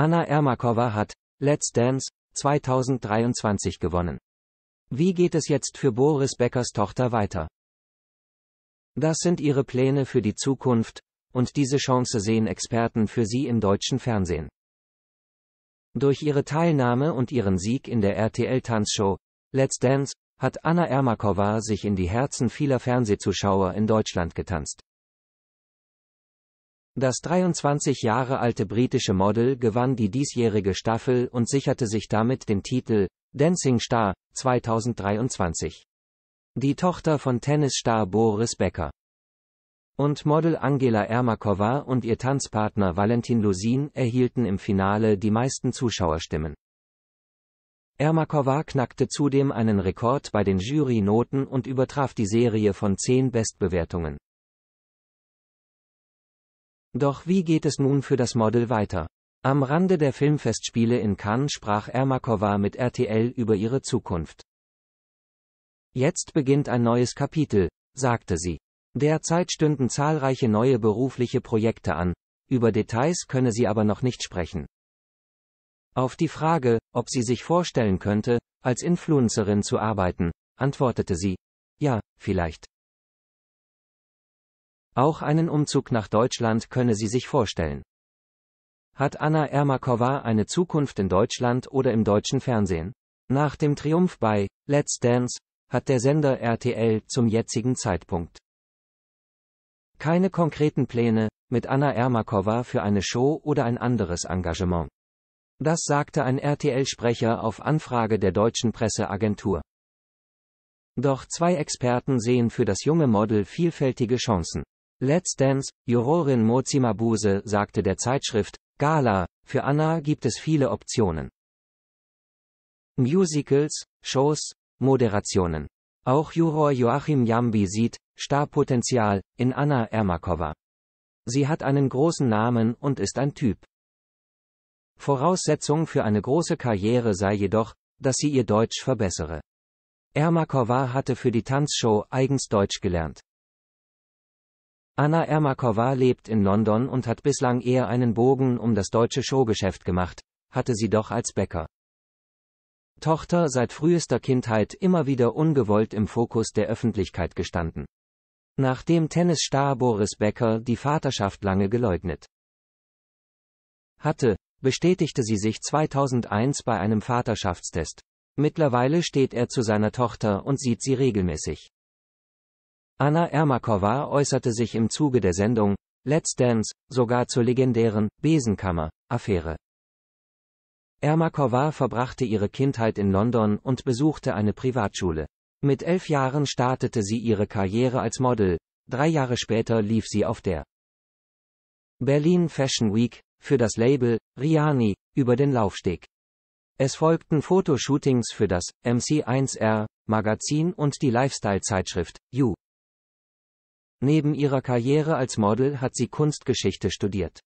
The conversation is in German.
Anna Ermakova hat Let's Dance 2023 gewonnen. Wie geht es jetzt für Boris Beckers Tochter weiter? Das sind ihre Pläne für die Zukunft, und diese Chance sehen Experten für sie im deutschen Fernsehen. Durch ihre Teilnahme und ihren Sieg in der RTL-Tanzshow Let's Dance hat Anna Ermakova sich in die Herzen vieler Fernsehzuschauer in Deutschland getanzt. Das 23 Jahre alte britische Model gewann die diesjährige Staffel und sicherte sich damit den Titel Dancing Star 2023. Die Tochter von Tennisstar Boris Becker und Model Angela Ermakova und ihr Tanzpartner Valentin Lusin erhielten im Finale die meisten Zuschauerstimmen. Ermakova knackte zudem einen Rekord bei den Jurynoten und übertraf die Serie von zehn Bestbewertungen. Doch wie geht es nun für das Model weiter? Am Rande der Filmfestspiele in Cannes sprach Ermakova mit RTL über ihre Zukunft. Jetzt beginnt ein neues Kapitel, sagte sie. Derzeit stünden zahlreiche neue berufliche Projekte an, über Details könne sie aber noch nicht sprechen. Auf die Frage, ob sie sich vorstellen könnte, als Influencerin zu arbeiten, antwortete sie, ja, vielleicht. Auch einen Umzug nach Deutschland könne sie sich vorstellen. Hat Anna Ermakova eine Zukunft in Deutschland oder im deutschen Fernsehen? Nach dem Triumph bei Let's Dance hat der Sender RTL zum jetzigen Zeitpunkt keine konkreten Pläne mit Anna Ermakova für eine Show oder ein anderes Engagement. Das sagte ein RTL-Sprecher auf Anfrage der deutschen Presseagentur. Doch zwei Experten sehen für das junge Model vielfältige Chancen. Let's Dance, Jurorin Mozima Buse sagte der Zeitschrift Gala, für Anna gibt es viele Optionen. Musicals, Shows, Moderationen. Auch Juror Joachim Jambi sieht Starpotenzial in Anna Ermakova. Sie hat einen großen Namen und ist ein Typ. Voraussetzung für eine große Karriere sei jedoch, dass sie ihr Deutsch verbessere. Ermakova hatte für die Tanzshow eigens Deutsch gelernt. Anna Ermakova lebt in London und hat bislang eher einen Bogen um das deutsche Showgeschäft gemacht, hatte sie doch als Bäcker. Tochter seit frühester Kindheit immer wieder ungewollt im Fokus der Öffentlichkeit gestanden. Nachdem Tennisstar Boris Becker die Vaterschaft lange geleugnet hatte, bestätigte sie sich 2001 bei einem Vaterschaftstest. Mittlerweile steht er zu seiner Tochter und sieht sie regelmäßig. Anna Ermakova äußerte sich im Zuge der Sendung Let's Dance sogar zur legendären Besenkammer-Affäre. Ermakova verbrachte ihre Kindheit in London und besuchte eine Privatschule. Mit elf Jahren startete sie ihre Karriere als Model, drei Jahre später lief sie auf der Berlin Fashion Week für das Label Riani über den Laufsteg. Es folgten Fotoshootings für das MC1R Magazin und die Lifestyle-Zeitschrift You. Neben ihrer Karriere als Model hat sie Kunstgeschichte studiert.